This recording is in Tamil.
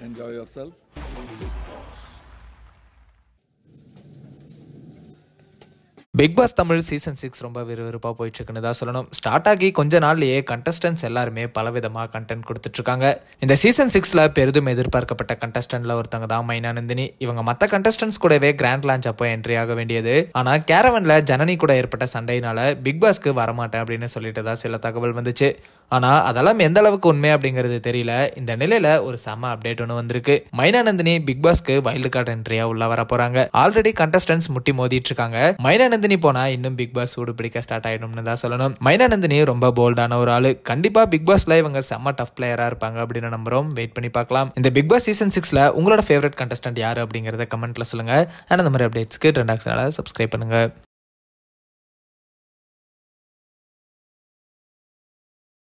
Enjoy yourself. Bigg Boss Tamil season six ரொம்ப விறுவிறுப்பாக போயிட்டுருக்குன்னு தான் சொல்லணும் ஸ்டார்ட் ஆகி கொஞ்ச நாள்லேயே கண்டஸ்டன்ஸ் எல்லாருமே பலவிதமாக கண்டென்ட் கொடுத்துட்ருக்காங்க இந்த சீசன் சிக்ஸில் பெரிதும் எதிர்பார்க்கப்பட்ட கண்டஸ்டன்ட்டில் ஒருத்தவங்க தான் நந்தினி இவங்க மற்ற கண்டஸ்டன்ஸ் கூடவே கிராண்ட் லான்ச் அப்போ என்ட்ரி ஆக வேண்டியது ஆனால் கேரவனில் ஜனனி கூட ஏற்பட்ட சண்டையினால பிக் பாஸ்க்கு வரமாட்டேன் அப்படின்னு சொல்லிட்டு தான் சில தகவல் வந்துச்சு ஆனால் அதெல்லாம் எந்த அளவுக்கு உண்மை அப்படிங்கிறது தெரியல இந்த நிலையில ஒரு செம அப்டேட் ஒன்று வந்திருக்கு நந்தினி பிக் பாஸ்க்கு வைல்டு கார்டு என்ட்ரியா உள்ள வர போறாங்க ஆல்ரெடி கண்டஸ்டன்ஸ் முட்டி மோதிட்டு இருக்காங்க மைனானந்தினி நந்தினி போனா இன்னும் பிக் பாஸ் சூடு பிடிக்க ஸ்டார்ட் ஆயிடும்னு தான் சொல்லணும் மைனா நந்தினி ரொம்ப போல்டான ஒரு ஆளு கண்டிப்பா பிக் பாஸ்ல இவங்க செம்ம டஃப் பிளேயரா இருப்பாங்க அப்படின்னு நம்புறோம் வெயிட் பண்ணி பார்க்கலாம் இந்த பிக் பாஸ் சீசன் சிக்ஸ்ல உங்களோட ஃபேவரட் கண்டஸ்டன்ட் யாரு அப்படிங்கறத கமெண்ட்ல சொல்லுங்க அண்ட் அந்த மாதிரி அப்டேட்ஸ்க்கு ட்ரெண்டாக்ஸ் சப்ஸ்கிரைப் பண்ணுங்க